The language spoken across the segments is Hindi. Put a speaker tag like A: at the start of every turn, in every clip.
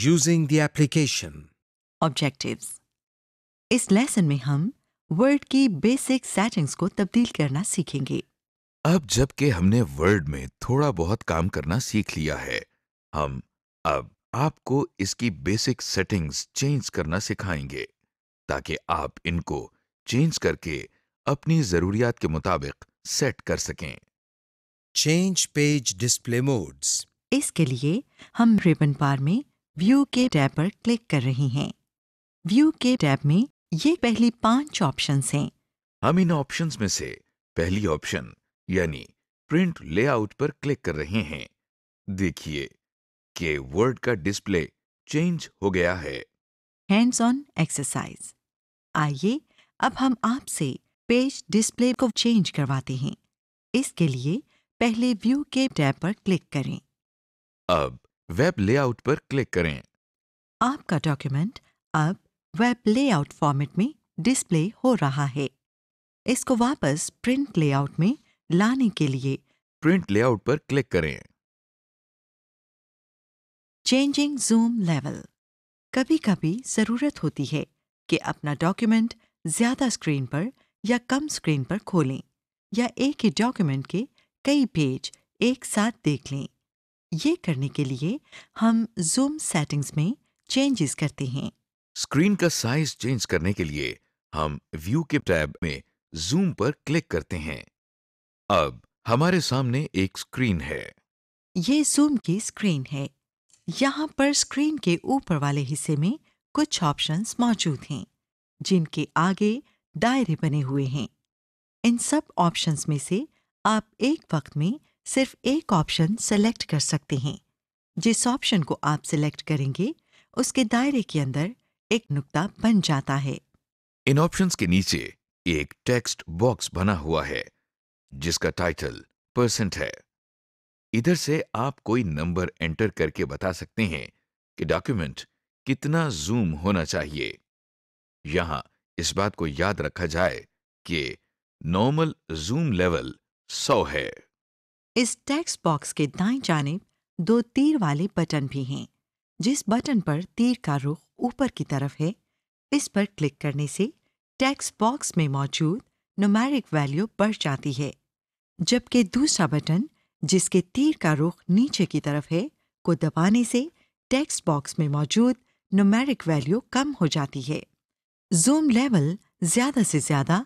A: using the application. Objectives. इस लेसन में हम वर्ड की बेसिक सेटिंग्स को तब्दील करना सीखेंगे
B: अब जबकि हमने वर्ड में थोड़ा बहुत काम करना सीख लिया है हम अब आपको इसकी बेसिक सेटिंग्स चेंज करना सिखाएंगे ताकि आप इनको चेंज करके अपनी जरूरियात के मुताबिक सेट कर सकें चेंज पेज डिस्प्ले मोड्स
A: इसके लिए हम रिबन पार में व्यू के टैब पर क्लिक कर रही हैं व्यू के टैब में ये पहली पांच ऑप्शंस हैं
B: हम इन ऑप्शंस में से पहली ऑप्शन यानी प्रिंट लेआउट पर क्लिक कर रहे हैं देखिए के वर्ड का डिस्प्ले चेंज हो गया है
A: हैंड्स ऑन एक्सरसाइज आइए अब हम आपसे पेज डिस्प्ले को चेंज करवाते हैं इसके लिए पहले व्यू के टैब पर क्लिक करें
B: अब वेब लेआउट पर क्लिक करें
A: आपका डॉक्यूमेंट अब वेब लेआउट फॉर्मेट में डिस्प्ले हो रहा है इसको वापस प्रिंट लेआउट में लाने के लिए
B: प्रिंट लेआउट पर क्लिक करें
A: चेंजिंग जूम लेवल कभी कभी जरूरत होती है कि अपना डॉक्यूमेंट ज्यादा स्क्रीन पर या कम स्क्रीन पर खोलें या एक ही डॉक्यूमेंट के कई पेज एक साथ देख लें ये करने के लिए हम जूम सेटिंग्स में चेंजेस करते हैं
B: स्क्रीन का साइज चेंज करने के लिए हम व्यू के टैब में जूम पर क्लिक करते हैं अब हमारे सामने एक स्क्रीन है
A: ये जूम की स्क्रीन है यहाँ पर स्क्रीन के ऊपर वाले हिस्से में कुछ ऑप्शंस मौजूद हैं जिनके आगे दायरे बने हुए हैं इन सब ऑप्शंस में से आप एक वक्त में सिर्फ एक ऑप्शन सेलेक्ट कर सकते हैं जिस ऑप्शन को आप सिलेक्ट करेंगे उसके दायरे के अंदर एक नुक्ता बन जाता है
B: इन ऑप्शंस के नीचे एक टेक्स्ट बॉक्स बना हुआ है जिसका टाइटल परसेंट है इधर से आप कोई नंबर एंटर करके बता सकते हैं कि डॉक्यूमेंट कितना जूम होना चाहिए यहां इस बात को याद रखा जाए कि नॉर्मल जूम लेवल 100 है
A: इस टेक्स्ट बॉक्स के दाएं जानेब दो तीर वाले बटन भी हैं जिस बटन पर तीर का रुख ऊपर की तरफ है इस पर क्लिक करने से टेक्स्ट बॉक्स में मौजूद नुमेरिक वैल्यू बढ़ जाती है जबकि दूसरा बटन जिसके तीर का रुख नीचे की तरफ है को दबाने से टेक्स्ट बॉक्स में मौजूद नुमेरिक वैल्यू कम हो जाती है जूम लेवल ज़्यादा से ज़्यादा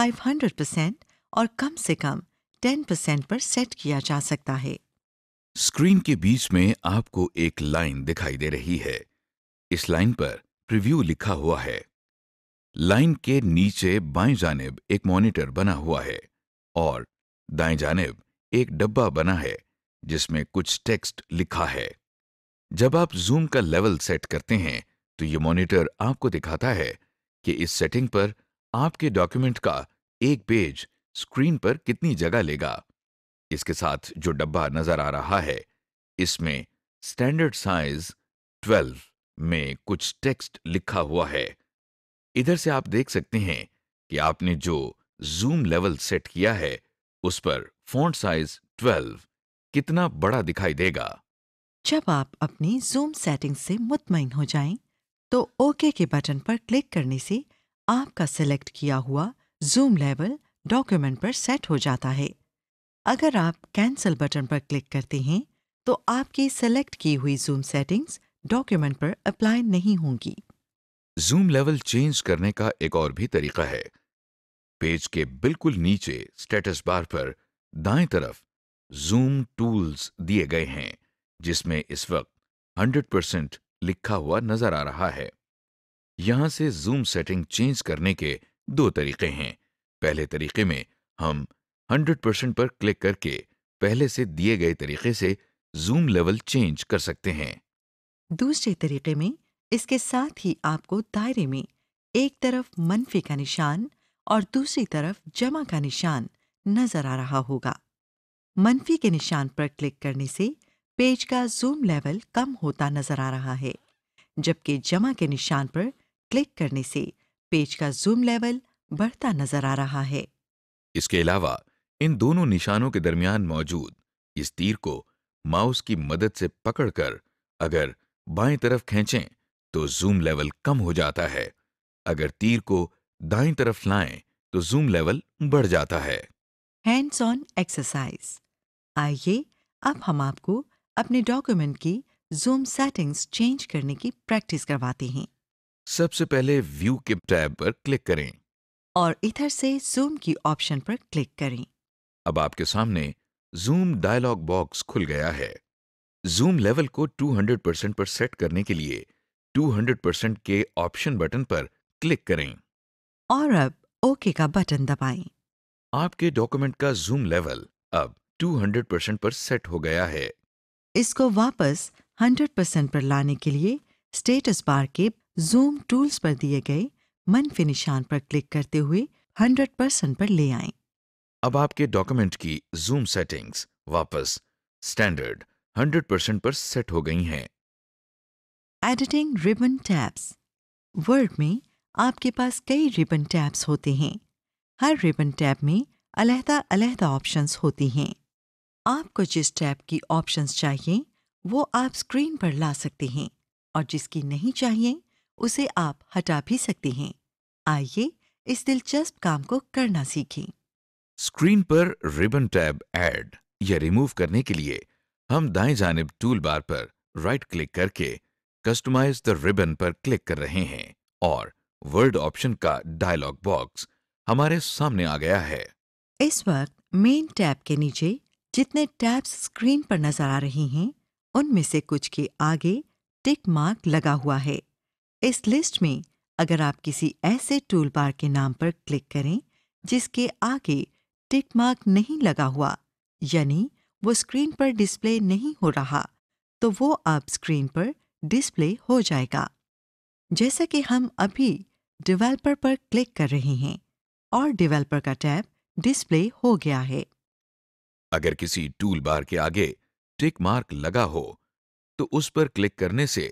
A: 500 परसेंट और कम से कम 10% पर सेट किया जा सकता है
B: स्क्रीन के बीच में आपको एक लाइन दिखाई दे रही है इस लाइन पर प्रीव्यू लिखा हुआ है लाइन के नीचे बाएं जानब एक मॉनिटर बना हुआ है और दाएं जानब एक डब्बा बना है जिसमें कुछ टेक्स्ट लिखा है जब आप जूम का लेवल सेट करते हैं तो ये मॉनिटर आपको दिखाता है कि इस सेटिंग पर आपके डॉक्यूमेंट का एक पेज स्क्रीन पर कितनी जगह लेगा इसके साथ जो डब्बा नजर आ रहा है इसमें स्टैंडर्ड साइज 12 में कुछ टेक्स्ट लिखा हुआ है इधर से आप देख सकते हैं कि आपने जो जूम लेवल सेट किया है उस पर फॉन्ट साइज 12 कितना बड़ा दिखाई देगा
A: जब आप अपनी जूम सेटिंग से मुतमिन हो जाएं, तो ओके के बटन पर क्लिक करने से आपका सेलेक्ट किया हुआ जूम लेवल डॉक्यूमेंट पर सेट हो जाता है अगर आप कैंसिल बटन पर क्लिक करते हैं तो आपकी सेलेक्ट की हुई जूम सेटिंग्स डॉक्यूमेंट पर अप्लाई नहीं होंगी
B: जूम लेवल चेंज करने का एक और भी तरीका है पेज के बिल्कुल नीचे स्टेटस बार पर दाएं तरफ जूम टूल्स दिए गए हैं जिसमें इस वक्त 100% लिखा हुआ नजर आ रहा है यहां से जूम सेटिंग चेंज करने के दो तरीके हैं पहले तरीके में हम 100 परसेंट पर क्लिक करके पहले से दिए गए तरीके से जूम लेवल चेंज कर सकते हैं
A: दूसरे तरीके में इसके साथ ही आपको दायरे में एक तरफ मनफी का निशान और दूसरी तरफ जमा का निशान नजर आ रहा होगा मनफी के निशान पर क्लिक करने से पेज का जूम लेवल कम होता नजर आ रहा है जबकि जमा के निशान पर क्लिक करने से पेज का जूम लेवल बढ़ता नजर आ रहा है
B: इसके अलावा इन दोनों निशानों के दरमियान मौजूद इस तीर को माउस की मदद से पकड़कर अगर बाएं तरफ खींचें तो जूम लेवल कम हो जाता है अगर तीर को दाएं तरफ लाएं तो जूम लेवल बढ़ जाता है
A: हैंड्स ऑन एक्सरसाइज आइए अब हम आपको अपने डॉक्यूमेंट की जूम सेटिंग्स चेंज करने की प्रैक्टिस करवाते हैं
B: सबसे पहले व्यू के टैब पर क्लिक करें
A: और इधर से जूम की ऑप्शन पर क्लिक करें
B: अब आपके सामने जूम डायलॉग बॉक्स खुल गया है जूम लेवल को 200 परसेंट पर सेट करने के लिए 200 परसेंट के ऑप्शन बटन पर क्लिक करें
A: और अब ओके का बटन दबाएं।
B: आपके डॉक्यूमेंट का जूम लेवल अब 200 परसेंट पर सेट हो गया है
A: इसको वापस 100 परसेंट पर लाने के लिए स्टेटस बार के जूम टूल्स पर दिए गए मन के निशान पर क्लिक करते हुए 100 परसेंट पर ले आए
B: अब आपके डॉक्यूमेंट की जूम सेटिंग्स वापस स्टैंडर्ड 100 परसेंट पर सेट हो गई हैं
A: एडिटिंग रिबन टैब्स वर्ड में आपके पास कई रिबन टैब्स होते हैं हर रिबन टैब में अलहदा अलहदा ऑप्शंस होती हैं आपको जिस टैब की ऑप्शंस चाहिए वो आप स्क्रीन पर ला सकते हैं और जिसकी नहीं चाहिए उसे आप हटा भी सकते हैं आइए इस दिलचस्प काम को करना सीखें
B: स्क्रीन पर रिबन टैब ऐड या रिमूव करने के लिए हम दाएं जानब टूल बार पर राइट क्लिक करके कस्टमाइज द रिबन पर क्लिक कर रहे हैं और वर्ड ऑप्शन का डायलॉग बॉक्स हमारे सामने आ गया है
A: इस वक्त मेन टैब के नीचे जितने टैब्स स्क्रीन पर नजर आ रहे हैं उनमें से कुछ के आगे टिक मार्क लगा हुआ है इस लिस्ट में अगर आप किसी ऐसे टूल बार के नाम पर क्लिक करें जिसके आगे टिक मार्क नहीं लगा हुआ यानी वो स्क्रीन पर डिस्प्ले नहीं हो रहा तो वो अब स्क्रीन पर डिस्प्ले हो जाएगा जैसा कि हम अभी डिवेल्पर पर क्लिक कर रहे हैं और डिवेल्पर का टैब डिस्प्ले हो गया है
B: अगर किसी टूल बार के आगे टिक मार्क लगा हो तो उस पर क्लिक करने से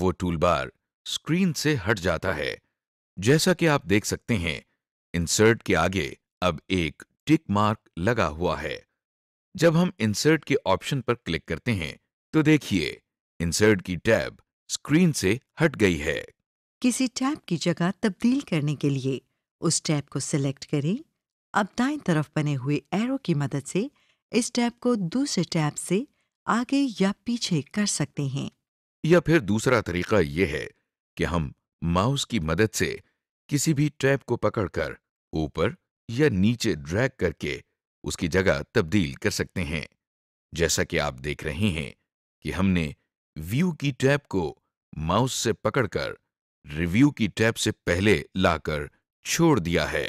B: वो टूल बार स्क्रीन से हट जाता है जैसा कि आप देख सकते हैं इंसर्ट के आगे अब एक टिक मार्क लगा हुआ है जब हम इंसर्ट के ऑप्शन पर क्लिक करते हैं तो देखिए इंसर्ट की टैब स्क्रीन से हट गई है
A: किसी टैब की जगह तब्दील करने के लिए उस टैब को सिलेक्ट करें अब दाएं तरफ बने हुए एरो की मदद से इस टैब को दूसरे टैब से आगे या पीछे कर सकते हैं
B: या फिर दूसरा तरीका यह है कि हम माउस की मदद से किसी भी ट्रैप को पकड़कर ऊपर या नीचे ड्रैग करके उसकी जगह तब्दील कर सकते हैं जैसा कि आप देख रहे हैं कि हमने व्यू की टैप को माउस से पकड़कर रिव्यू की टैप से पहले लाकर छोड़ दिया है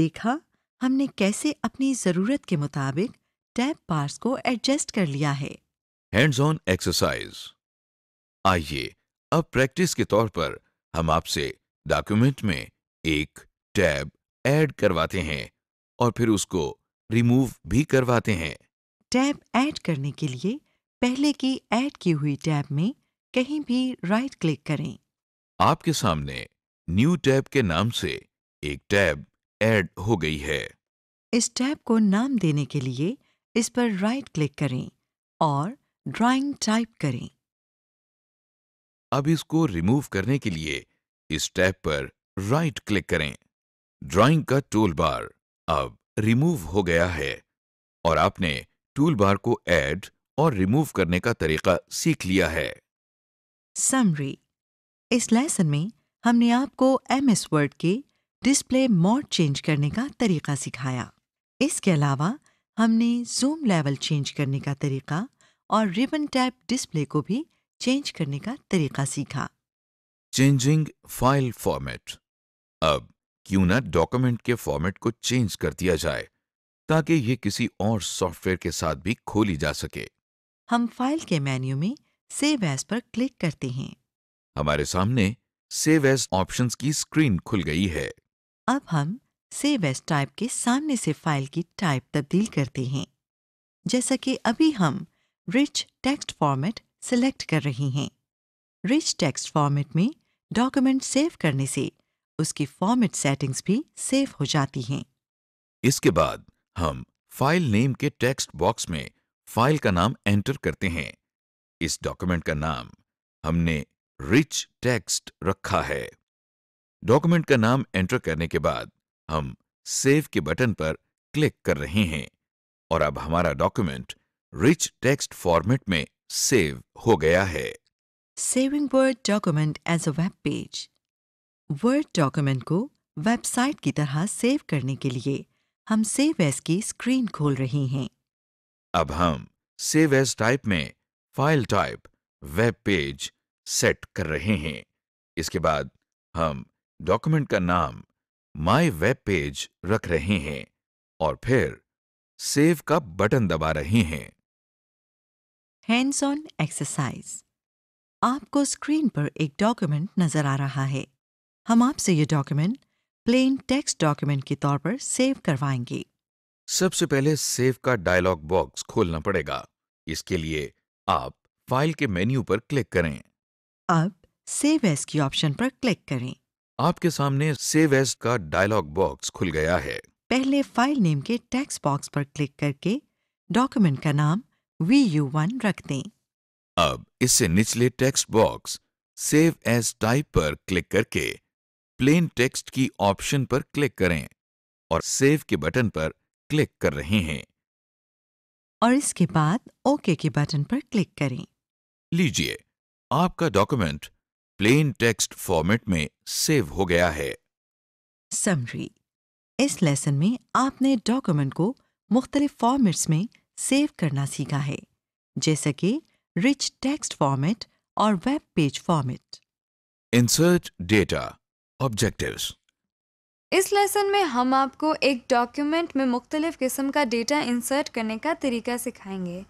A: देखा हमने कैसे अपनी जरूरत के मुताबिक टैप पार्स को एडजस्ट कर लिया है
B: हैंड्स ऑन एक्सरसाइज आइए अब प्रैक्टिस के तौर पर हम आपसे डॉक्यूमेंट में एक टैब ऐड करवाते हैं और फिर उसको रिमूव भी करवाते हैं
A: टैब ऐड करने के लिए पहले की ऐड की हुई टैब में कहीं भी राइट क्लिक करें
B: आपके सामने न्यू टैब के नाम से एक टैब ऐड हो गई है
A: इस टैब को नाम देने के लिए इस पर राइट क्लिक करें और ड्राइंग टाइप करें
B: अब इसको रिमूव करने के लिए इस टैब पर राइट क्लिक करें ड्राइंग का टूल बार अब रिमूव हो गया है और आपने टूल बार को ऐड और रिमूव करने का तरीका सीख लिया है
A: समरी इस लेसन में हमने आपको एम एस वर्ड के डिस्प्ले मोड चेंज करने का तरीका सिखाया इसके अलावा हमने जूम लेवल चेंज करने का तरीका और रिबन टैप डिस्प्ले को भी चेंज करने का तरीका सीखा
B: चेंजिंग फाइल फॉर्मेट अब क्यों ना डॉक्यूमेंट के फॉर्मेट को चेंज कर दिया जाए ताकि ये किसी और सॉफ्टवेयर के साथ भी खोली जा सके
A: हम फाइल के मेन्यू में सेव एस पर क्लिक करते हैं
B: हमारे सामने सेव एस ऑप्शन की स्क्रीन खुल गई है
A: अब हम सेव एस टाइप के सामने से फाइल की टाइप तब्दील करते हैं जैसा कि अभी हम रिच टेक्स्ट फॉर्मेट सिलेक्ट कर रही हैं रिच टेक्स्ट फॉर्मेट में डॉक्यूमेंट सेव करने से उसकी फॉर्मेट सेटिंग्स भी सेव हो जाती हैं
B: इसके बाद हम फाइल नेम के टेक्स्ट बॉक्स में फाइल का नाम एंटर करते हैं इस डॉक्यूमेंट का नाम हमने रिच टेक्स्ट रखा है डॉक्यूमेंट का नाम एंटर करने के बाद हम सेव के बटन पर क्लिक कर रहे हैं और अब हमारा डॉक्यूमेंट रिच टेक्स्ट फॉर्मेट में सेव हो गया है
A: saving word document as a web page word document को वेबसाइट की तरह सेव करने के लिए हम सेव एस की स्क्रीन खोल रहे हैं
B: अब हम सेव एस टाइप में file type web page set कर रहे हैं इसके बाद हम डॉक्यूमेंट का नाम माय वेब पेज रख रहे हैं और फिर सेव का बटन दबा रहे हैं
A: हैंड्स ऑन एक्सरसाइज आपको स्क्रीन पर एक डॉक्यूमेंट नजर आ रहा है हम आपसे ये डॉक्यूमेंट प्लेन टेक्स्ट डॉक्यूमेंट के तौर पर सेव करवाएंगे
B: सबसे पहले सेव का डायलॉग बॉक्स खोलना पड़ेगा इसके लिए आप फाइल के मेन्यू पर क्लिक करें
A: अब सेव एस की ऑप्शन पर क्लिक करें आपके सामने सेव एस
B: का डायलॉग बॉक्स खुल गया है
A: पहले फाइल नेम के टेक्स्ट बॉक्स पर क्लिक करके डॉक्यूमेंट का नाम वी यू वन रख दें
B: अब इसे निचले text box save as type पर क्लिक करके प्लेन टेक्स्ट की ऑप्शन पर क्लिक करें और सेव के बटन पर क्लिक कर रहे हैं
A: और इसके बाद ओके के बटन पर क्लिक करें
B: लीजिए आपका डॉक्यूमेंट प्लेन टेक्स्ट फॉर्मेट में सेव हो गया है
A: समरी इस लेसन में आपने डॉक्यूमेंट को मुख्तलिफ फॉर्मेट्स में सेव करना सीखा है जैसे कि रिच टेक्स्ट फॉर्मेट और web page format
B: insert data objectives
C: इस लेसन में हम आपको एक डॉक्यूमेंट में मुख्तलिफ किस्म का डेटा इंसर्ट करने का तरीका सिखाएंगे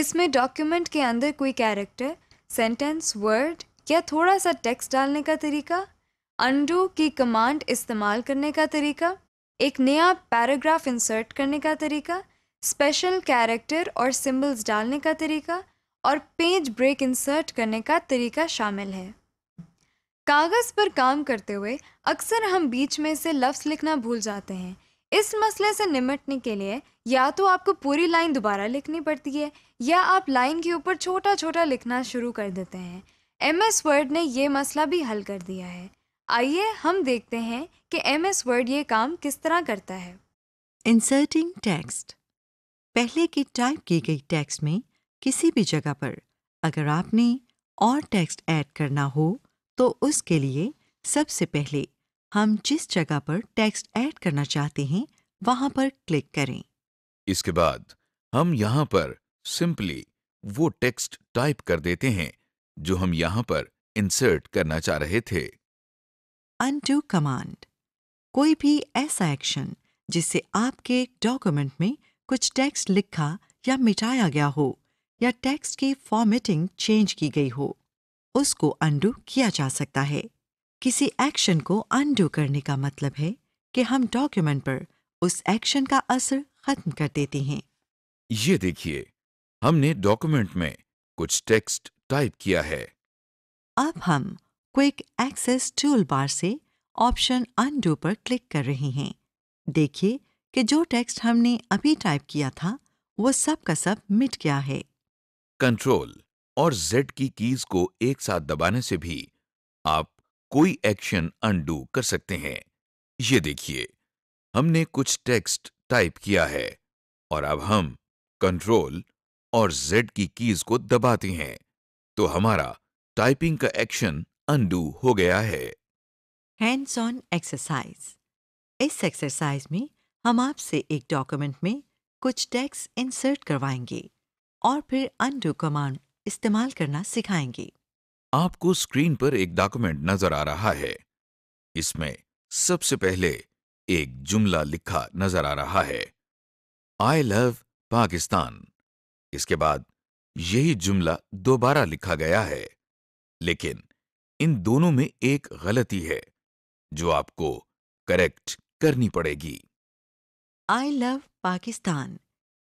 C: इसमें डॉक्यूमेंट के अंदर कोई कैरेक्टर सेंटेंस वर्ड या थोड़ा सा टेक्स्ट डालने का तरीका अंडू की कमांड इस्तेमाल करने का तरीका एक नया पैराग्राफ इंसर्ट करने का तरीका स्पेशल कैरेक्टर और सिंबल्स डालने का तरीका और पेज ब्रेक इंसर्ट करने का तरीका शामिल है कागज़ पर काम करते हुए अक्सर हम बीच में से लफ्ज़ लिखना भूल जाते हैं इस मसले से निमटने के लिए या तो आपको पूरी लाइन दोबारा लिखनी पड़ती है या आप लाइन के ऊपर छोटा छोटा लिखना शुरू कर देते हैं एम एस वर्ड ने ये मसला भी हल कर दिया है आइए हम देखते हैं कि एम एस वर्ड ये काम किस तरह करता है
A: इंसर्टिंग टेक्स्ट पहले की टाइप की गई टेक्स्ट में किसी भी जगह पर अगर आपने और टेक्स्ट ऐड करना हो तो उसके लिए सबसे पहले हम जिस जगह पर टेक्स्ट ऐड करना चाहते हैं वहां पर क्लिक करें
B: इसके बाद हम यहां पर सिंपली वो टेक्स्ट टाइप कर देते हैं जो हम यहां पर इंसर्ट करना चाह रहे थे
A: अनटू कमांड कोई भी ऐसा एक्शन जिससे आपके डॉक्यूमेंट में कुछ टेक्स्ट लिखा या मिटाया गया हो या टेक्स्ट की फॉर्मेटिंग चेंज की गई हो उसको अंडू किया जा सकता है किसी एक्शन को अंडू करने का मतलब है कि हम डॉक्यूमेंट पर उस एक्शन का असर खत्म कर देते हैं
B: ये देखिए हमने डॉक्यूमेंट में कुछ टेक्स्ट टाइप किया है
A: अब हम क्विक एक्सेस टूल बार से ऑप्शन अंडू पर क्लिक कर रहे हैं देखिए कि जो टेक्स्ट हमने अभी टाइप किया था वो सब का सब मिट गया है
B: कंट्रोल और जेड की कीज को एक साथ दबाने से भी आप कोई एक्शन अनडू कर सकते हैं ये देखिए हमने कुछ टेक्स्ट टाइप किया है और अब हम कंट्रोल और जेड की कीज को दबाते हैं तो हमारा टाइपिंग का एक्शन अनडू हो गया है
A: हैंड्स ऑन एक्सरसाइज इस एक्सरसाइज में हम आपसे एक डॉक्यूमेंट में कुछ टैक्स इंसर्ट करवाएंगे और फिर अंडू कमांड इस्तेमाल करना सिखाएंगे
B: आपको स्क्रीन पर एक डॉक्यूमेंट नजर आ रहा है इसमें सबसे पहले एक जुमला लिखा नजर आ रहा है आई लव पाकिस्तान इसके बाद यही जुमला दोबारा लिखा गया है लेकिन इन दोनों में एक गलती है जो आपको करेक्ट करनी पड़ेगी
A: आई लव पाकिस्तान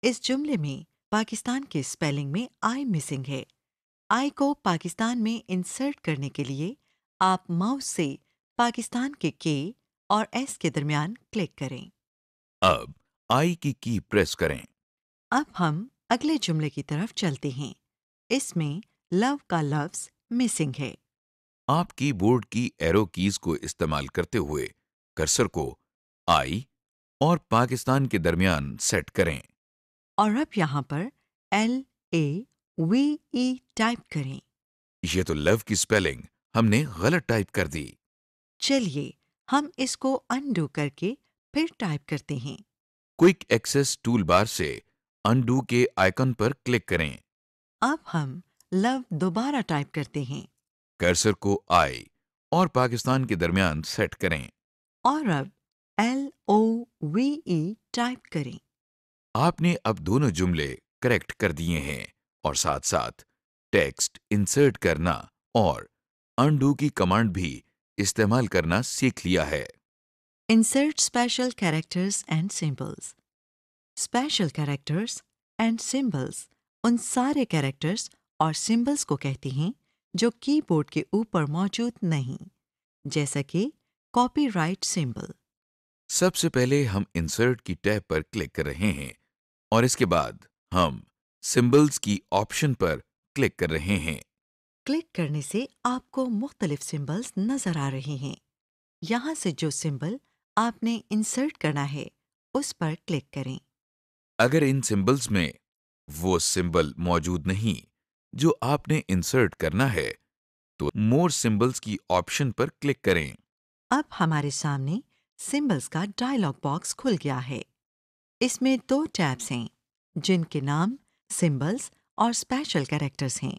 A: इस जुमले में पाकिस्तान के स्पेलिंग में आई मिसिंग है आई को पाकिस्तान में इंसर्ट करने के लिए आप माउस से पाकिस्तान के के और एस के दरमियान क्लिक करें
B: अब आई की की प्रेस करें
A: अब हम अगले जुमले की तरफ चलते हैं इसमें लव का लव्स मिसिंग है
B: आप कीबोर्ड की एरो कीज को इस्तेमाल करते हुए कर्सर को आई और पाकिस्तान के दरमियान सेट करें
A: और अब यहाँ पर L A V E type करें
B: ये तो लव की स्पेलिंग हमने गलत टाइप कर दी
A: चलिए हम इसको अनडू करके फिर टाइप करते हैं
B: क्विक एक्सेस टूल बार से अनडू के आइकन पर क्लिक करें
A: अब हम लव दोबारा टाइप करते हैं
B: कर्सर को आई और पाकिस्तान के दरमियान सेट करें
A: और अब L O V E type करें
B: आपने अब दोनों जुमले करेक्ट कर दिए हैं और साथ साथ टेक्स्ट इंसर्ट करना और अंडू की कमांड भी इस्तेमाल करना सीख लिया है
A: insert special characters and symbols special characters and symbols उन सारे कैरेक्टर्स और सिंबल्स को कहते हैं जो कीबोर्ड के ऊपर मौजूद नहीं जैसा कि कॉपीराइट सिंबल
B: सबसे पहले हम इंसर्ट की टैब पर क्लिक कर रहे हैं और इसके बाद हम सिंबल्स की ऑप्शन पर क्लिक कर रहे हैं
A: क्लिक करने से आपको मुख्तलिफ सिंबल्स नजर आ रहे हैं यहाँ से जो सिंबल आपने इंसर्ट करना है उस पर क्लिक करें
B: अगर इन सिंबल्स में वो सिंबल मौजूद नहीं जो आपने इंसर्ट करना है तो मोर सिंबल्स की ऑप्शन पर क्लिक करें
A: अब हमारे सामने सिंबल्स का डायलॉग बॉक्स खुल गया है इसमें दो टैब्स हैं जिनके नाम सिंबल्स और स्पेशल कैरेक्टर्स हैं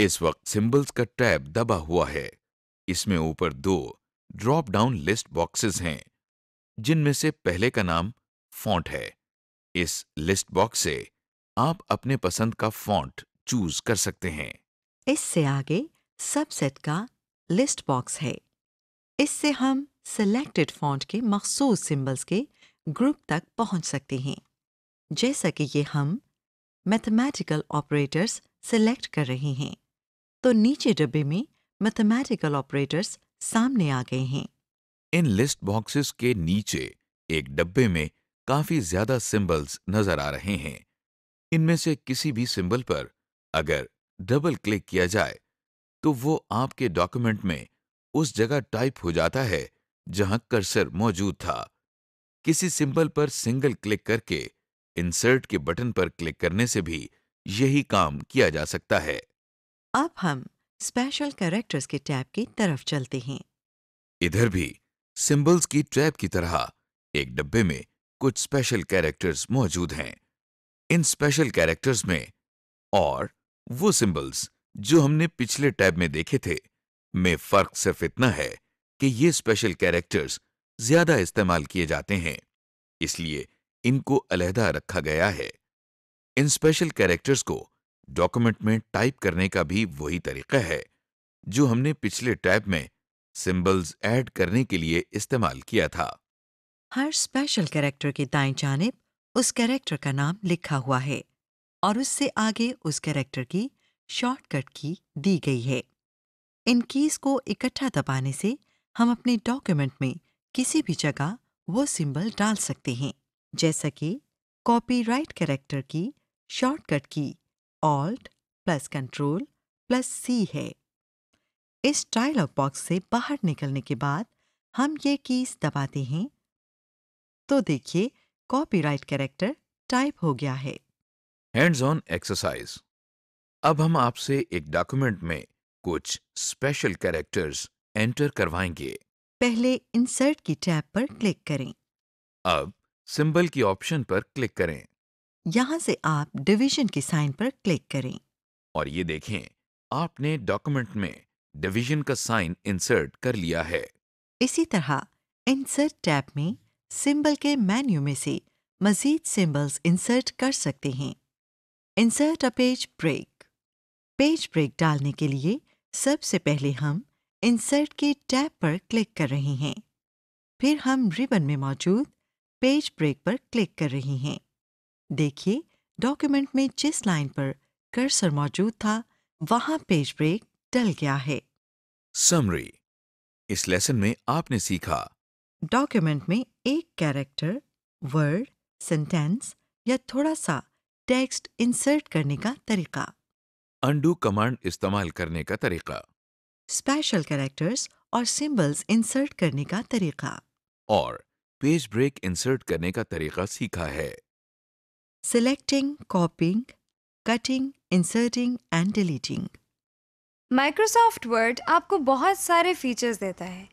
B: इस वक्त सिंबल्स का टैब दबा हुआ है इसमें ऊपर दो ड्रॉप डाउन लिस्ट बॉक्सेस हैं जिनमें से पहले का नाम फॉन्ट है इस लिस्ट बॉक्स से आप अपने पसंद का फॉन्ट चूज कर सकते हैं
A: इससे आगे सबसेट का लिस्ट बॉक्स है इससे हम सेलेक्टेड फॉन्ट के मखसूस सिंबल्स के ग्रुप तक पहुंच सकते हैं जैसा कि ये हम मैथमेटिकल ऑपरेटर्स सेलेक्ट कर रहे हैं तो नीचे डब्बे में मैथमेटिकल ऑपरेटर्स सामने आ गए हैं
B: इन लिस्ट बॉक्सेस के नीचे एक डब्बे में काफी ज्यादा सिंबल्स नजर आ रहे हैं इनमें से किसी भी सिंबल पर अगर डबल क्लिक किया जाए तो वो आपके डॉक्यूमेंट में उस जगह टाइप हो जाता है जहां कर्सर मौजूद था किसी सिंबल पर सिंगल क्लिक करके इंसर्ट के बटन पर क्लिक करने से भी यही काम किया जा सकता है
A: अब हम स्पेशल कैरेक्टर्स के टैब की तरफ चलते हैं
B: इधर भी सिंबल्स की ट्रैप की तरह एक डब्बे में कुछ स्पेशल कैरेक्टर्स मौजूद हैं इन स्पेशल कैरेक्टर्स में और वो सिंबल्स जो हमने पिछले टैब में देखे थे में फर्क सिर्फ इतना है कि ये स्पेशल कैरेक्टर्स ज्यादा इस्तेमाल किए जाते हैं इसलिए इनको अलहदा रखा गया है इन स्पेशल कैरेक्टर्स को डॉक्यूमेंट में टाइप करने का भी वही तरीका है जो हमने पिछले टैब में सिंबल्स ऐड करने के लिए इस्तेमाल किया था
A: हर स्पेशल कैरेक्टर की दाएं जानब उस कैरेक्टर का नाम लिखा हुआ है और उससे आगे उस कैरेक्टर की शॉर्टकट की दी गई है इन कीज को इकट्ठा दबाने से हम अपने डॉक्यूमेंट में किसी भी जगह वो सिंबल डाल सकते हैं जैसा कि कॉपीराइट कैरेक्टर की शॉर्टकट की Alt plus Control plus C है इस डायलॉग बॉक्स से बाहर निकलने के बाद हम ये कीज दबाते हैं तो देखिए कॉपीराइट कैरेक्टर टाइप हो गया है
B: हैंड्स ऑन एक्सरसाइज अब हम आपसे एक डॉक्यूमेंट में कुछ स्पेशल कैरेक्टर्स एंटर करवाएंगे
A: पहले इंसर्ट की टैब पर क्लिक करें
B: अब सिंबल की ऑप्शन पर क्लिक करें
A: यहाँ से आप डिवीजन के साइन पर क्लिक करें
B: और ये देखें आपने डॉक्यूमेंट में डिवीजन का साइन इंसर्ट कर लिया है
A: इसी तरह इंसर्ट टैब में सिंबल के मेन्यू में से मजीद सिंबल्स इंसर्ट कर सकते हैं insert a page break page break डालने के लिए सबसे पहले हम इंसर्ट के टैब पर क्लिक कर रहे हैं फिर हम रिबन में मौजूद पेज ब्रेक पर क्लिक कर रहे हैं देखिए डॉक्यूमेंट में जिस लाइन पर कर्सर मौजूद था वहां पेज ब्रेक डल गया है
B: समरी इस लेसन में आपने सीखा
A: डॉक्यूमेंट में एक कैरेक्टर वर्ड सेंटेंस या थोड़ा सा टेक्स्ट इंसर्ट करने का तरीका
B: अंडू कमांड इस्तेमाल करने का तरीका
A: स्पेशल कैरेक्टर्स और सिंबल्स इंसर्ट करने का तरीका
B: और पेज ब्रेक इंसर्ट करने का तरीका सीखा है
A: selecting copying cutting inserting and deleting
C: Microsoft Word आपको बहुत सारे फीचर्स देता है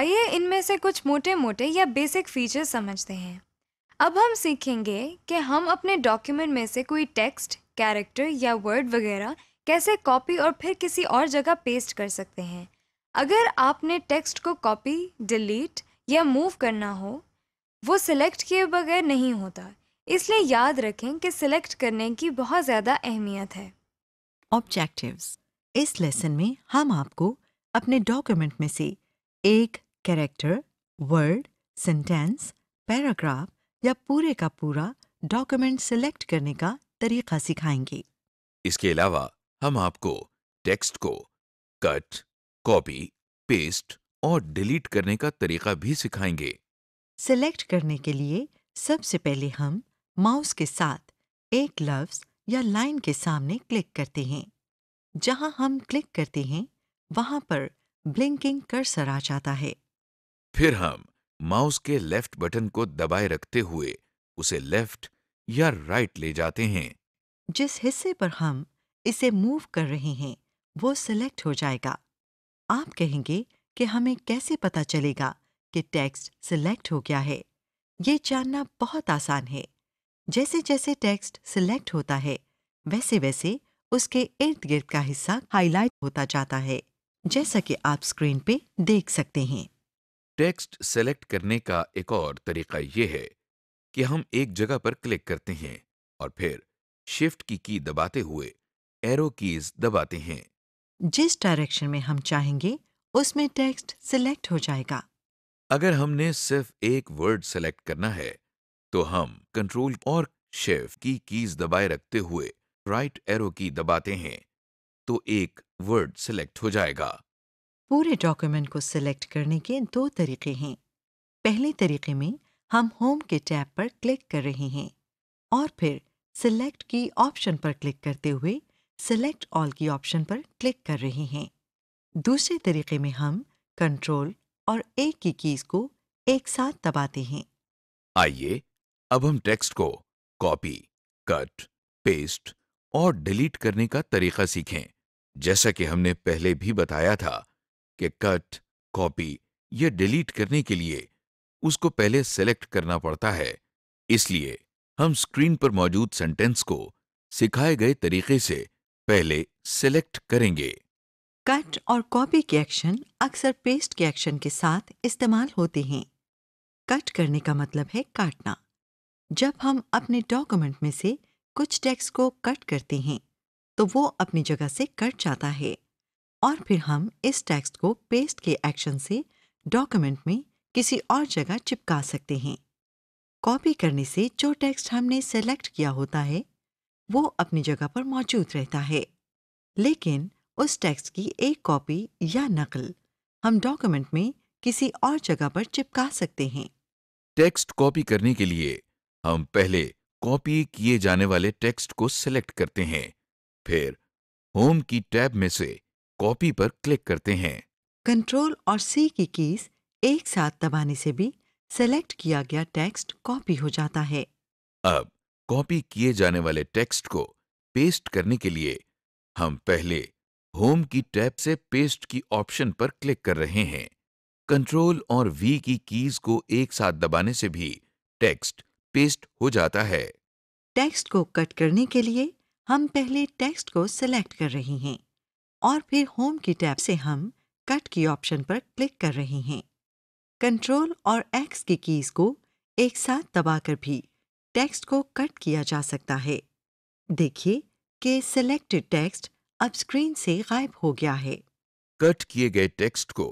C: आइए इनमें से कुछ मोटे मोटे या बेसिक फीचर्स समझते हैं अब हम सीखेंगे कि हम अपने डॉक्यूमेंट में से कोई टेक्स्ट कैरेक्टर या वर्ड वगैरह कैसे कॉपी और फिर किसी और जगह पेस्ट कर सकते हैं अगर आपने टेक्स्ट को कॉपी डिलीट या मूव करना हो वो सिलेक्ट किए बगैर नहीं होता इसलिए याद रखें कि सिलेक्ट करने की बहुत ज़्यादा अहमियत है
A: ऑब्जेक्टिव्स इस लेसन में हम आपको अपने डॉक्यूमेंट में से एक कैरेक्टर वर्ड सेंटेंस पैराग्राफ या पूरे का पूरा डॉक्यूमेंट सिलेक्ट करने का तरीका सिखाएंगे
B: इसके अलावा हम आपको टेक्स्ट को कट कॉपी पेस्ट और डिलीट करने का तरीका भी सिखाएंगे
A: सिलेक्ट करने के लिए सबसे पहले हम माउस के साथ एक लफ्ज या लाइन के सामने क्लिक करते हैं जहां हम क्लिक करते हैं वहां पर ब्लिंकिंग कर्सर आ जाता है
B: फिर हम माउस के लेफ्ट बटन को दबाए रखते हुए उसे लेफ्ट या राइट ले जाते हैं
A: जिस हिस्से पर हम इसे मूव कर रहे हैं वो सिलेक्ट हो जाएगा आप कहेंगे कि हमें कैसे पता चलेगा कि टेक्स्ट सिलेक्ट हो गया है ये जानना बहुत आसान है जैसे जैसे टेक्स्ट सिलेक्ट होता है वैसे वैसे उसके इर्द गिर्द का हिस्सा हाईलाइट होता जाता है जैसा कि आप स्क्रीन पे देख सकते हैं
B: टेक्स्ट सेलेक्ट करने का एक और तरीका यह है कि हम एक जगह पर क्लिक करते हैं और फिर शिफ्ट की की दबाते हुए एरो कीज दबाते हैं
A: जिस डायरेक्शन में हम चाहेंगे उसमें टेक्स्ट सिलेक्ट हो जाएगा
B: अगर हमने सिर्फ एक वर्ड सेलेक्ट करना है तो हम कंट्रोल और शेफ की कीज दबाए रखते हुए राइट एरो की दबाते हैं तो एक वर्ड सिलेक्ट हो जाएगा
A: पूरे डॉक्यूमेंट को सिलेक्ट करने के दो तरीके हैं पहले तरीके में हम होम के टैब पर क्लिक कर रहे हैं और फिर सिलेक्ट की ऑप्शन पर क्लिक करते हुए सेलेक्ट ऑल की ऑप्शन पर क्लिक कर रहे हैं दूसरे तरीके में हम कंट्रोल और ए की कीज को एक साथ दबाते हैं
B: आइए अब हम टेक्स्ट को कॉपी कट पेस्ट और डिलीट करने का तरीका सीखें जैसा कि हमने पहले भी बताया था कि कट कॉपी या डिलीट करने के लिए उसको पहले सेलेक्ट करना पड़ता है इसलिए हम स्क्रीन पर मौजूद सेंटेंस को सिखाए गए तरीके से पहले सिलेक्ट करेंगे
A: कट और कॉपी के एक्शन अक्सर पेस्ट के एक्शन के साथ इस्तेमाल होते हैं कट करने का मतलब है काटना जब हम अपने डॉक्यूमेंट में से कुछ टेक्स्ट को कट करते हैं तो वो अपनी जगह से कट जाता है और फिर हम इस टेक्स्ट को पेस्ट के एक्शन से डॉक्यूमेंट में किसी और जगह चिपका सकते हैं कॉपी करने से जो टेक्स्ट हमने सेलेक्ट किया होता है वो अपनी जगह पर मौजूद रहता है लेकिन उस टेक्स्ट की एक कॉपी या नकल हम डॉक्यूमेंट में किसी और जगह पर चिपका सकते हैं
B: टेक्स्ट कॉपी करने के लिए हम पहले कॉपी किए जाने वाले टेक्स्ट को सिलेक्ट करते हैं फिर होम की टैब में से कॉपी पर क्लिक करते हैं
A: कंट्रोल और सी की कीज एक साथ दबाने से भी सेलेक्ट किया गया टेक्स्ट कॉपी हो जाता है
B: अब कॉपी किए जाने वाले टेक्स्ट को पेस्ट करने के लिए हम पहले होम की टैब से पेस्ट की ऑप्शन पर क्लिक कर रहे हैं कंट्रोल और वी की कीज को एक साथ दबाने से भी टेक्स्ट पेस्ट हो जाता है
A: टेक्स्ट को कट करने के लिए हम पहले टेक्स्ट को सिलेक्ट कर रहे हैं और फिर होम की टैब से हम कट की ऑप्शन पर क्लिक कर रहे हैं कंट्रोल और एक्स की कीज को एक साथ दबाकर भी टेक्स्ट को कट किया जा सकता है देखिए कि सिलेक्टेड टेक्स्ट अब स्क्रीन से गायब हो गया है
B: कट किए गए टेक्स्ट को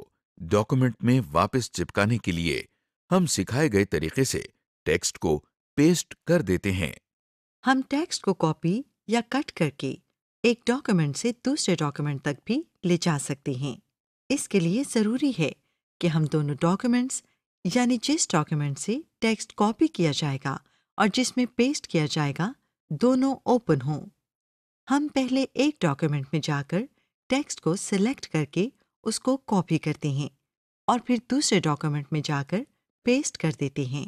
B: डॉक्यूमेंट में वापस चिपकाने के लिए हम सिखाए गए तरीके से टेक्स्ट को पेस्ट कर देते हैं
A: हम टेक्स्ट को कॉपी या कट करके एक डॉक्यूमेंट से दूसरे डॉक्यूमेंट तक भी ले जा सकते हैं इसके लिए ज़रूरी है कि हम दोनों डॉक्यूमेंट्स यानी जिस डॉक्यूमेंट से टेक्स्ट कॉपी किया जाएगा और जिसमें पेस्ट किया जाएगा दोनों ओपन हों हम पहले एक डॉक्यूमेंट में जाकर टेक्स्ट को सिलेक्ट करके उसको कॉपी करते हैं और फिर दूसरे डॉक्यूमेंट में जाकर पेस्ट कर देते हैं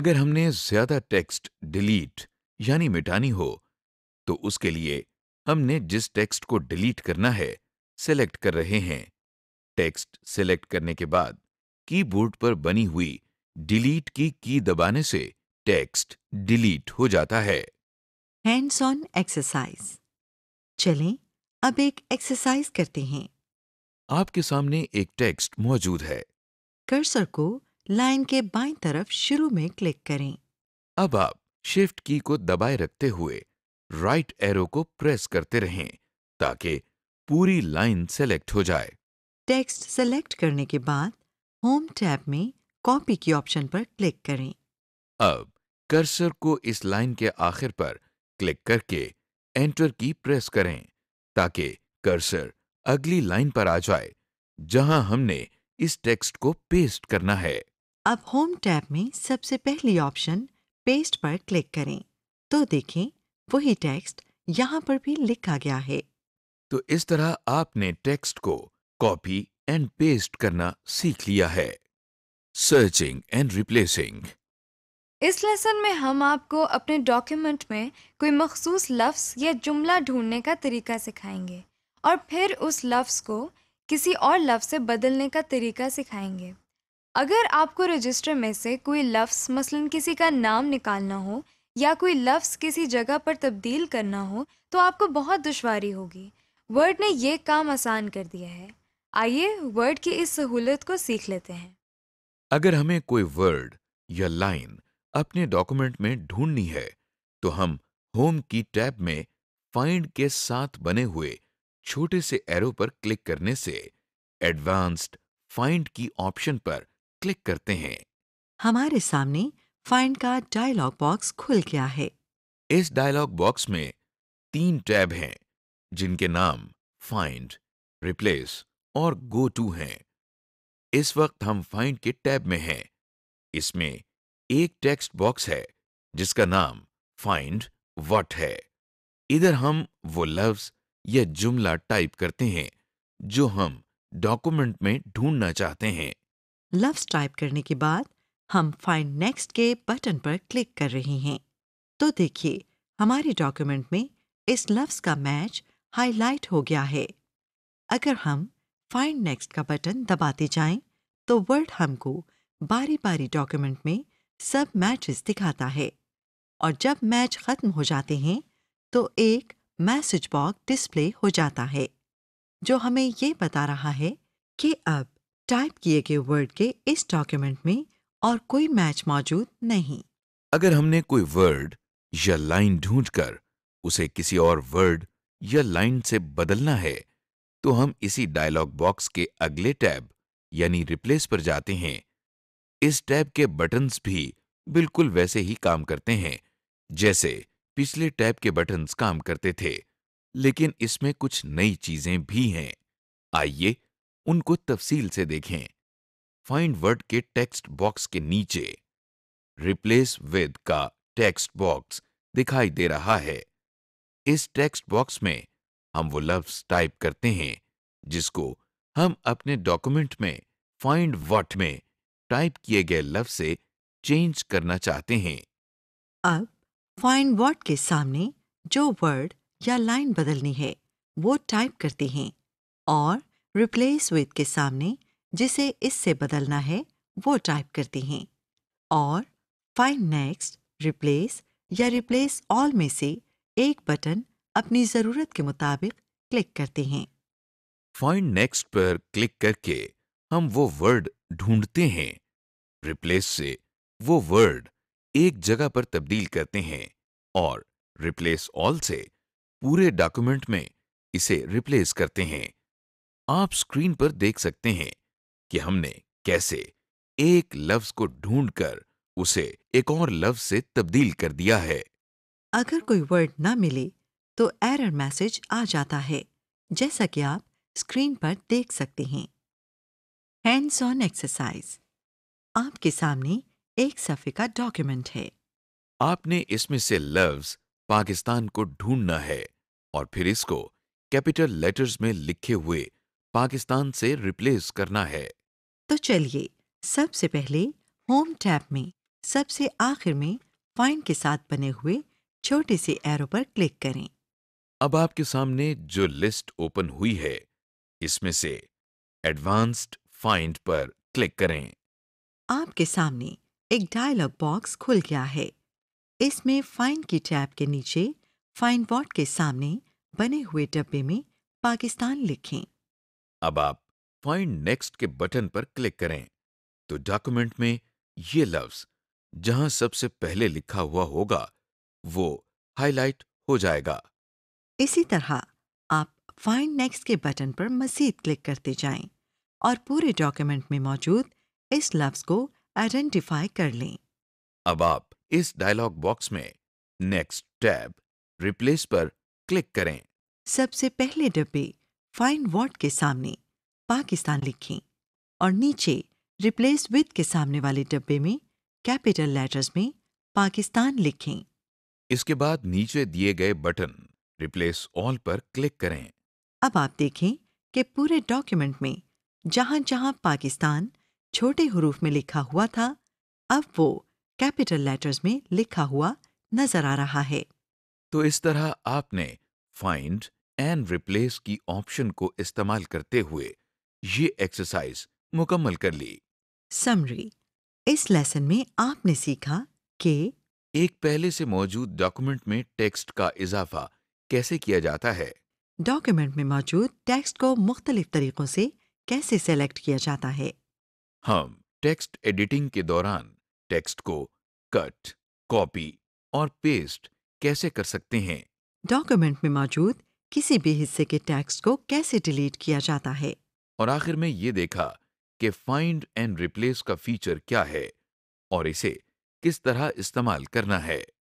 B: अगर हमने ज्यादा टेक्स्ट डिलीट यानी मिटानी हो तो उसके लिए हमने जिस टेक्स्ट को डिलीट करना है सेलेक्ट कर रहे हैं टेक्स्ट सेलेक्ट करने के बाद कीबोर्ड पर बनी हुई डिलीट की की दबाने से टेक्स्ट डिलीट हो जाता है
A: हैंड्स ऑन एक्सरसाइज चलें अब एक एक्सरसाइज करते हैं
B: आपके सामने एक टेक्स्ट मौजूद है
A: कर्सर को लाइन के बाई
B: तरफ शुरू में क्लिक करें अब आप शिफ्ट की को दबाए रखते हुए राइट एरो को प्रेस करते रहें ताकि पूरी लाइन सेलेक्ट हो जाए
A: टेक्स्ट सेलेक्ट करने के बाद होम टैब में कॉपी की ऑप्शन पर क्लिक करें
B: अब कर्सर को इस लाइन के आखिर पर क्लिक करके एंटर की प्रेस करें ताकि कर्सर अगली लाइन पर आ जाए जहां हमने इस टेक्स्ट को पेस्ट करना है
A: अब होम टैब में सबसे पहली ऑप्शन पेस्ट पर क्लिक करें तो देखें वही टेक्स्ट यहाँ पर भी लिखा गया है
B: तो इस तरह आपने टेक्स्ट को कॉपी एंड पेस्ट करना सीख लिया है सर्चिंग एंड रिप्लेसिंग
C: इस लेसन में हम आपको अपने डॉक्यूमेंट में कोई मखसूस लफ्स या जुमला ढूंढने का तरीका सिखाएंगे और फिर उस लफ्स को किसी और लफ्ज़ से बदलने का तरीका सिखाएंगे अगर आपको रजिस्टर में से कोई लफ्स मसलन किसी का नाम निकालना हो या कोई लफ्स किसी जगह पर तब्दील करना हो तो आपको बहुत दुशारी होगी वर्ड ने यह काम आसान कर दिया है आइए वर्ड की इस सहूलत को सीख लेते हैं
B: अगर हमें कोई वर्ड या लाइन अपने डॉक्यूमेंट में ढूंढनी है तो हम होम की टैब में फाइंड के साथ बने हुए छोटे से एरो पर क्लिक करने से एडवांस्ड फाइंड की ऑप्शन पर क्लिक करते हैं
A: हमारे सामने फाइंड का डायलॉग बॉक्स खुल गया है
B: इस डायलॉग बॉक्स में तीन टैब हैं जिनके नाम फाइंड रिप्लेस और गो टू हैं इस वक्त हम फाइंड के टैब में हैं इसमें एक टेक्स्ट बॉक्स है जिसका नाम फाइंड वट है इधर हम वो लफ्ज या जुमला टाइप करते हैं जो हम डॉक्यूमेंट में ढूंढना चाहते हैं
A: लफ्ज टाइप करने के बाद हम फाइंड नेक्स्ट के बटन पर क्लिक कर रहे हैं तो देखिए हमारे डॉक्यूमेंट में इस लफ्ज का मैच हाईलाइट हो गया है अगर हम फाइंड नेक्स्ट का बटन दबाते जाएं तो वर्ड हमको बारी बारी डॉक्यूमेंट में सब मैचेस दिखाता है और जब मैच खत्म हो जाते हैं तो एक मैसेज बॉक्स डिस्प्ले हो जाता है जो हमें ये बता रहा है कि अब टाइप किए गए वर्ड के इस डॉक्यूमेंट में और कोई मैच मौजूद नहीं
B: अगर हमने कोई वर्ड या लाइन ढूंढकर उसे किसी और वर्ड या लाइन से बदलना है तो हम इसी डायलॉग बॉक्स के अगले टैब यानी रिप्लेस पर जाते हैं इस टैब के बटन्स भी बिल्कुल वैसे ही काम करते हैं जैसे पिछले टैब के बटन्स काम करते थे लेकिन इसमें कुछ नई चीजें भी हैं आइए उनको तफसील से देखें फाइंड वर्ड के टेक्स्ट बॉक्स के नीचे रिप्लेस विद का टेक्स्ट बॉक्स दिखाई दे रहा है इस टेक्स्ट बॉक्स में हम वो लफ्ज टाइप करते हैं जिसको हम अपने डॉक्यूमेंट में फाइंड वट में टाइप किए गए लफ्ज से चेंज करना चाहते हैं
A: अब फाइंड वर्ड के सामने जो वर्ड या लाइन बदलनी है वो टाइप करते हैं और रिप्लेस विद के सामने जिसे इससे बदलना है वो टाइप करते हैं और फाइंड नेक्स्ट रिप्लेस या रिप्लेस ऑल में से एक बटन अपनी ज़रूरत के मुताबिक क्लिक करते हैं
B: फाइंड नेक्स्ट पर क्लिक करके हम वो वर्ड ढूंढते हैं रिप्लेस से वो वर्ड एक जगह पर तब्दील करते हैं और रिप्लेस ऑल से पूरे डॉक्यूमेंट में इसे रिप्लेस करते हैं आप स्क्रीन पर देख सकते हैं कि हमने कैसे एक लफ्ज को ढूंढकर उसे एक और लफ्ज से तब्दील कर दिया है
A: अगर कोई वर्ड ना मिले तो एरर मैसेज आ जाता है जैसा कि आप स्क्रीन पर देख सकते हैं हैंड्स ऑन एक्सरसाइज आपके सामने एक सफे का डॉक्यूमेंट है
B: आपने इसमें से लव्स पाकिस्तान को ढूंढना है और फिर इसको कैपिटल लेटर्स में लिखे हुए पाकिस्तान से रिप्लेस करना है
A: तो चलिए सबसे पहले होम टैब में सबसे आखिर में फाइंड के साथ बने हुए छोटे से एरो पर क्लिक करें
B: अब आपके सामने जो लिस्ट ओपन हुई है इसमें से एडवांस्ड फाइंड पर क्लिक करें
A: आपके सामने एक डायलॉग बॉक्स खुल गया है इसमें फाइंड की टैब के नीचे फाइंड बॉट के सामने बने हुए डब्बे में पाकिस्तान लिखें
B: अब आप फाइंड नेक्स्ट के बटन पर क्लिक करें तो डॉक्यूमेंट में ये लफ्ज जहां सबसे पहले लिखा हुआ होगा वो हाईलाइट हो जाएगा
A: इसी तरह आप फाइंड नेक्स्ट के बटन पर मजीद क्लिक करते जाएं। और पूरे डॉक्यूमेंट में मौजूद इस लफ्ज को आइडेंटिफाई कर लें
B: अब आप इस डायलॉग बॉक्स में नेक्स्ट टैब रिप्लेस पर क्लिक करें
A: सबसे पहले डब्बे फाइन वॉट के सामने पाकिस्तान लिखें और नीचे रिप्लेस विद के सामने वाले डब्बे में कैपिटल लेटर्स में पाकिस्तान लिखें
B: इसके बाद नीचे दिए गए बटन रिप्लेस ऑल पर क्लिक करें
A: अब आप देखें कि पूरे डॉक्यूमेंट में जहां जहां पाकिस्तान छोटे हरूफ में लिखा हुआ था अब वो कैपिटल लेटर्स में लिखा हुआ नजर आ रहा है तो इस तरह
B: आपने फाइंड एंड रिप्लेस की ऑप्शन को इस्तेमाल करते हुए ये एक्सरसाइज मुकम्मल कर ली
A: समरी इस लेसन में आपने सीखा
B: कि एक पहले से मौजूद डॉक्यूमेंट में टेक्स्ट का इजाफा कैसे किया जाता है
A: डॉक्यूमेंट में मौजूद टेक्स्ट को मुख्तलिफ तरीकों से कैसे सेलेक्ट किया जाता है
B: हम टेक्स्ट एडिटिंग के दौरान टेक्स्ट को कट कॉपी और पेस्ट कैसे कर सकते हैं
A: डॉक्यूमेंट में मौजूद किसी भी हिस्से के टेक्स्ट को कैसे डिलीट किया जाता है
B: और आखिर में ये देखा कि फाइंड एंड रिप्लेस का फीचर क्या है और इसे किस तरह इस्तेमाल करना है